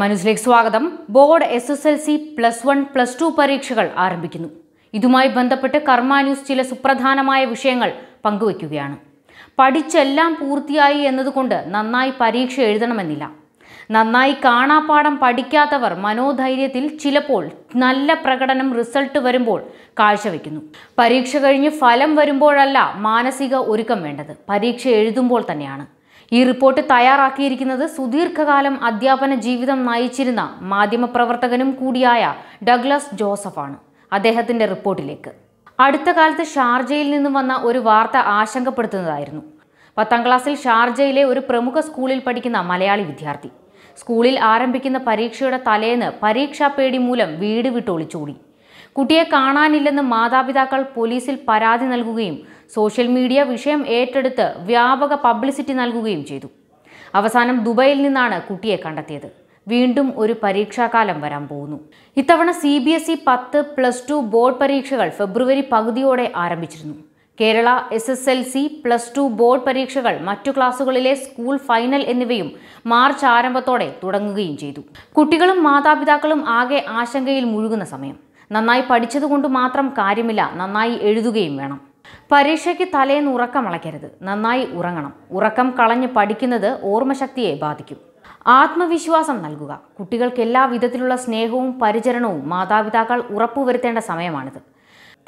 ന്യൂസിലേക്ക് സ്വാഗതം board S S L C plus one plus two പരീക്ഷകൾ ആരംഭിക്കുന്നു ഇതുമായി ബന്ധപ്പെട്ട് കർമ്മ ന്യൂസ് ചില സുപ്രധാനമായ വിഷയങ്ങൾ പങ്കുവയ്ക്കുകയാണ് പഠിച്ചെല്ലാം പൂർത്തിയായി എന്നതുകൊണ്ട് നന്നായി പരീക്ഷ എഴുതണമെന്നില്ല നന്നായി കാണാപ്പാടം പഠിക്കാത്തവർ മനോധൈര്യത്തിൽ ചിലപ്പോൾ നല്ല പ്രകടനം റിസൾട്ട് വരുമ്പോൾ കാഴ്ചവെക്കുന്നു പരീക്ഷ കഴിഞ്ഞ് ഫലം വരുമ്പോഴല്ല മാനസിക ഒരുക്കം വേണ്ടത് പരീക്ഷ എഴുതുമ്പോൾ തന്നെയാണ് ഈ റിപ്പോർട്ട് തയ്യാറാക്കിയിരിക്കുന്നത് സുദീർഘകാലം അധ്യാപന ജീവിതം നയിച്ചിരുന്ന മാധ്യമപ്രവർത്തകനും കൂടിയായ ഡഗ്ലസ് ജോസഫാണ് അദ്ദേഹത്തിന്റെ റിപ്പോർട്ടിലേക്ക് അടുത്ത കാലത്ത് ഷാർജയിൽ നിന്നും വന്ന ഒരു വാർത്ത ആശങ്കപ്പെടുത്തുന്നതായിരുന്നു പത്താം ക്ലാസ്സിൽ ഷാർജയിലെ ഒരു പ്രമുഖ സ്കൂളിൽ പഠിക്കുന്ന മലയാളി വിദ്യാർത്ഥി സ്കൂളിൽ ആരംഭിക്കുന്ന പരീക്ഷയുടെ തലേന്ന് പരീക്ഷാ പേടി മൂലം വീട് വിട്ടൊളിച്ചോടി കുട്ടിയെ കാണാനില്ലെന്ന് മാതാപിതാക്കൾ പോലീസിൽ പരാതി നൽകുകയും സോഷ്യൽ മീഡിയ വിഷയം ഏറ്റെടുത്ത് വ്യാപക പബ്ലിസിറ്റി നൽകുകയും ചെയ്തു അവസാനം ദുബൈയിൽ നിന്നാണ് കുട്ടിയെ കണ്ടെത്തിയത് വീണ്ടും ഒരു പരീക്ഷാകാലം വരാൻ പോകുന്നു ഇത്തവണ സി ബി എസ് ഇ പത്ത് പ്ലസ് ടു ബോർഡ് പരീക്ഷകൾ ഫെബ്രുവരി പകുതിയോടെ ആരംഭിച്ചിരുന്നു Kerala S S L C plus two board പരീക്ഷകൾ മറ്റു ക്ലാസുകളിലെ സ്കൂൾ ഫൈനൽ എന്നിവയും മാർച്ച് ആരംഭത്തോടെ തുടങ്ങുകയും ചെയ്തു കുട്ടികളും മാതാപിതാക്കളും ആകെ ആശങ്കയിൽ മുഴുകുന്ന സമയം നന്നായി പഠിച്ചതുകൊണ്ട് മാത്രം കാര്യമില്ല നന്നായി എഴുതുകയും വേണം പരീക്ഷയ്ക്ക് തലേന്ന് ഉറക്കം അളയ്ക്കരുത് നന്നായി ഉറങ്ങണം ഉറക്കം കളഞ്ഞ് പഠിക്കുന്നത് ഓർമ്മശക്തിയെ ബാധിക്കും ആത്മവിശ്വാസം നൽകുക കുട്ടികൾക്ക് എല്ലാ വിധത്തിലുള്ള സ്നേഹവും പരിചരണവും മാതാപിതാക്കൾ ഉറപ്പുവരുത്തേണ്ട സമയമാണിത്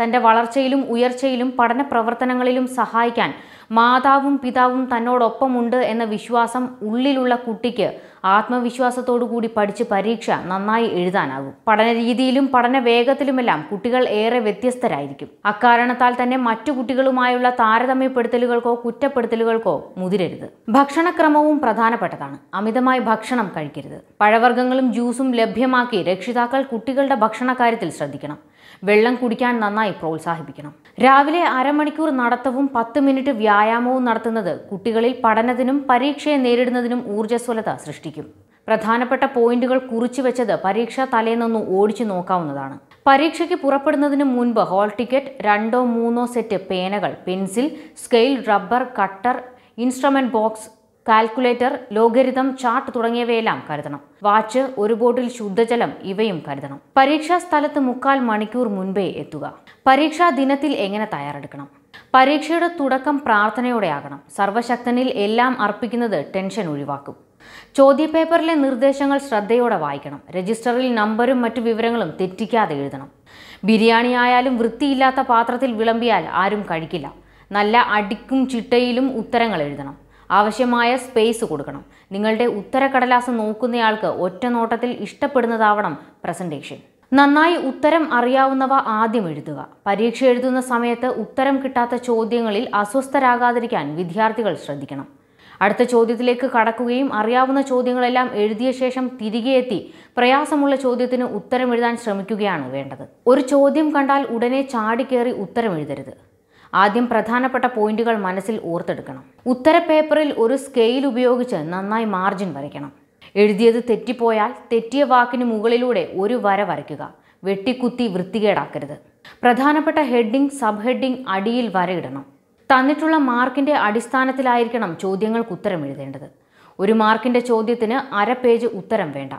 തൻ്റെ വളർച്ചയിലും ഉയർച്ചയിലും പഠന പ്രവർത്തനങ്ങളിലും സഹായിക്കാൻ മാതാവും പിതാവും തന്നോടൊപ്പമുണ്ട് എന്ന വിശ്വാസം ഉള്ളിലുള്ള കുട്ടിക്ക് ആത്മവിശ്വാസത്തോടുകൂടി പഠിച്ച് പരീക്ഷ നന്നായി എഴുതാനാകും പഠന രീതിയിലും പഠന വേഗത്തിലുമെല്ലാം കുട്ടികൾ ഏറെ വ്യത്യസ്തരായിരിക്കും അക്കാരണത്താൽ തന്നെ മറ്റു കുട്ടികളുമായുള്ള താരതമ്യപ്പെടുത്തലുകൾക്കോ കുറ്റപ്പെടുത്തലുകൾക്കോ മുതിരരുത് ഭക്ഷണക്രമവും പ്രധാനപ്പെട്ടതാണ് അമിതമായി ഭക്ഷണം കഴിക്കരുത് പഴവർഗ്ഗങ്ങളും ജ്യൂസും ലഭ്യമാക്കി രക്ഷിതാക്കൾ കുട്ടികളുടെ ഭക്ഷണകാര്യത്തിൽ ശ്രദ്ധിക്കണം വെള്ളം കുടിക്കാൻ നന്നായി പ്രോത്സാഹിപ്പിക്കണം രാവിലെ അരമണിക്കൂർ നടത്തവും പത്ത് മിനിറ്റ് വ്യായാമവും നടത്തുന്നത് കുട്ടികളിൽ പഠനത്തിനും പരീക്ഷയെ നേരിടുന്നതിനും ഊർജ്ജസ്വലത സൃഷ്ടിക്കും പ്രധാനപ്പെട്ട പോയിന്റുകൾ കുറിച്ചു വെച്ചത് പരീക്ഷാ തലേന്നൊന്ന് ഓടിച്ചു നോക്കാവുന്നതാണ് പരീക്ഷയ്ക്ക് പുറപ്പെടുന്നതിന് മുൻപ് ഹോൾ ടിക്കറ്റ് രണ്ടോ മൂന്നോ സെറ്റ് പേനകൾ pencil scale rubber cutter instrument box calculator logarithm chart തുടങ്ങിയവയെല്ലാം കരുതണം വാച്ച് ഒരു ബോട്ടിൽ ശുദ്ധജലം ഇവയും കരുതണം പരീക്ഷാ സ്ഥലത്ത് മുക്കാൽ മണിക്കൂർ മുൻപേ എത്തുക പരീക്ഷാ ദിനത്തിൽ എങ്ങനെ തയ്യാറെടുക്കണം പരീക്ഷയുടെ തുടക്കം പ്രാർത്ഥനയോടെ ആകണം സർവശക്തനിൽ എല്ലാം അർപ്പിക്കുന്നത് ടെൻഷൻ ഒഴിവാക്കും ചോദ്യപേപ്പറിലെ നിർദ്ദേശങ്ങൾ ശ്രദ്ധയോടെ വായിക്കണം രജിസ്റ്ററിൽ നമ്പരും മറ്റു വിവരങ്ങളും തെറ്റിക്കാതെ എഴുതണം ബിരിയാണി ആയാലും വൃത്തിയില്ലാത്ത പാത്രത്തിൽ വിളമ്പിയാൽ ആരും കഴിക്കില്ല നല്ല അടിക്കും ചിട്ടയിലും ഉത്തരങ്ങൾ എഴുതണം ആവശ്യമായ സ്പേസ് കൊടുക്കണം നിങ്ങളുടെ ഉത്തരക്കടലാസ് നോക്കുന്നയാൾക്ക് ഒറ്റ നോട്ടത്തിൽ ഇഷ്ടപ്പെടുന്നതാവണം പ്രസൻറ്റേഷൻ നന്നായി ഉത്തരം അറിയാവുന്നവ ആദ്യം എഴുതുക പരീക്ഷ എഴുതുന്ന സമയത്ത് ഉത്തരം കിട്ടാത്ത ചോദ്യങ്ങളിൽ അസ്വസ്ഥരാകാതിരിക്കാൻ വിദ്യാർത്ഥികൾ ശ്രദ്ധിക്കണം അടുത്ത ചോദ്യത്തിലേക്ക് കടക്കുകയും അറിയാവുന്ന ചോദ്യങ്ങളെല്ലാം എഴുതിയ ശേഷം തിരികെ എത്തി പ്രയാസമുള്ള ചോദ്യത്തിന് ഉത്തരം എഴുതാൻ ശ്രമിക്കുകയാണ് വേണ്ടത് ഒരു ചോദ്യം കണ്ടാൽ ഉടനെ ചാടിക്കേറി ഉത്തരം എഴുതരുത് ആദ്യം പ്രധാനപ്പെട്ട പോയിന്റുകൾ മനസ്സിൽ ഓർത്തെടുക്കണം ഉത്തര പേപ്പറിൽ ഒരു സ്കെയിൽ ഉപയോഗിച്ച് നന്നായി മാർജിൻ വരയ്ക്കണം എഴുതിയത് തെറ്റിപ്പോയാൽ തെറ്റിയ വാക്കിന് മുകളിലൂടെ ഒരു വര വരയ്ക്കുക വെട്ടിക്കുത്തി വൃത്തികേടാക്കരുത് പ്രധാനപ്പെട്ട ഹെഡിങ് സബ് ഹെഡിങ് അടിയിൽ വരയിടണം തന്നിട്ടുള്ള മാർക്കിൻ്റെ അടിസ്ഥാനത്തിലായിരിക്കണം ചോദ്യങ്ങൾക്ക് ഉത്തരം എഴുതേണ്ടത് ഒരു മാർക്കിൻ്റെ ചോദ്യത്തിന് അര പേജ് ഉത്തരം വേണ്ട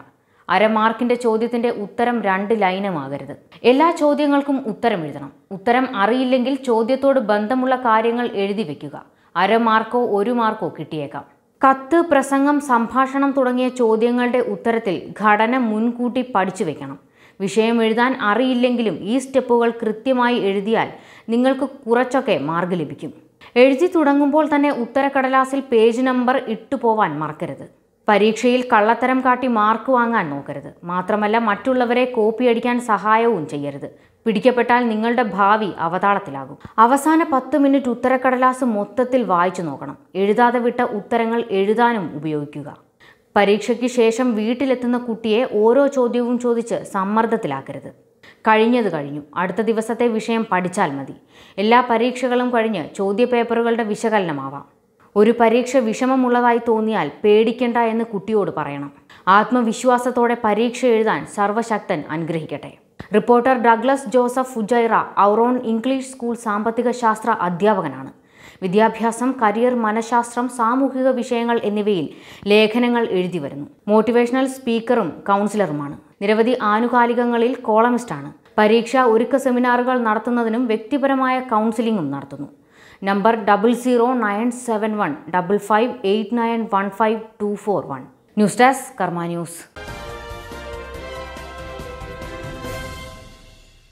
അരമാർക്കിന്റെ ചോദ്യത്തിന്റെ ഉത്തരം രണ്ട് ലൈനമാകരുത് എല്ലാ ചോദ്യങ്ങൾക്കും ഉത്തരം എഴുതണം ഉത്തരം അറിയില്ലെങ്കിൽ ചോദ്യത്തോട് ബന്ധമുള്ള കാര്യങ്ങൾ എഴുതി വയ്ക്കുക അരമാർക്കോ ഒരു മാർക്കോ കിട്ടിയേക്കാം കത്ത് പ്രസംഗം സംഭാഷണം തുടങ്ങിയ ചോദ്യങ്ങളുടെ ഉത്തരത്തിൽ ഘടന മുൻകൂട്ടി പഠിച്ചു വെക്കണം വിഷയം എഴുതാൻ അറിയില്ലെങ്കിലും ഈ സ്റ്റെപ്പുകൾ കൃത്യമായി എഴുതിയാൽ നിങ്ങൾക്ക് കുറച്ചൊക്കെ മാർക്ക് ലഭിക്കും എഴുതി തുടങ്ങുമ്പോൾ തന്നെ ഉത്തരക്കടലാസിൽ പേജ് നമ്പർ പോവാൻ മറക്കരുത് പരീക്ഷയിൽ കള്ളത്തരം കാട്ടി മാർക്ക് വാങ്ങാൻ നോക്കരുത് മാത്രമല്ല മറ്റുള്ളവരെ കോപ്പി അടിക്കാൻ സഹായവും ചെയ്യരുത് പിടിക്കപ്പെട്ടാൽ നിങ്ങളുടെ ഭാവി അവതാളത്തിലാകും അവസാന പത്ത് മിനിറ്റ് ഉത്തരക്കടലാസ് മൊത്തത്തിൽ വായിച്ചു നോക്കണം എഴുതാതെ വിട്ട ഉത്തരങ്ങൾ എഴുതാനും ഉപയോഗിക്കുക പരീക്ഷയ്ക്ക് ശേഷം വീട്ടിലെത്തുന്ന കുട്ടിയെ ഓരോ ചോദ്യവും ചോദിച്ച് സമ്മർദ്ദത്തിലാക്കരുത് കഴിഞ്ഞത് കഴിഞ്ഞു അടുത്ത ദിവസത്തെ വിഷയം പഠിച്ചാൽ മതി എല്ലാ പരീക്ഷകളും കഴിഞ്ഞ് ചോദ്യപേപ്പറുകളുടെ വിശകലനമാവാം ഒരു പരീക്ഷ വിഷമമുള്ളതായി തോന്നിയാൽ പേടിക്കണ്ട എന്ന് കുട്ടിയോട് പറയണം ആത്മവിശ്വാസത്തോടെ പരീക്ഷ എഴുതാൻ സർവശക്തൻ അനുഗ്രഹിക്കട്ടെ reporter Douglas Joseph Fujairah our own English school സാമ്പത്തിക ശാസ്ത്ര അധ്യാപകനാണ് വിദ്യാഭ്യാസം കരിയർ മനഃശാസ്ത്രം സാമൂഹിക വിഷയങ്ങൾ എന്നിവയിൽ ലേഖനങ്ങൾ എഴുതി വരുന്നു മോട്ടിവേഷണൽ സ്പീക്കറും കൗൺസിലറുമാണ് നിരവധി ആനുകാലികങ്ങളിൽ കോളമിസ്റ്റാണ് പരീക്ഷാ ഒരുക്ക സെമിനാറുകൾ നടത്തുന്നതിനും വ്യക്തിപരമായ കൗൺസിലിംഗും നടത്തുന്നു number 00971 5589152441. News Desk, Karma News.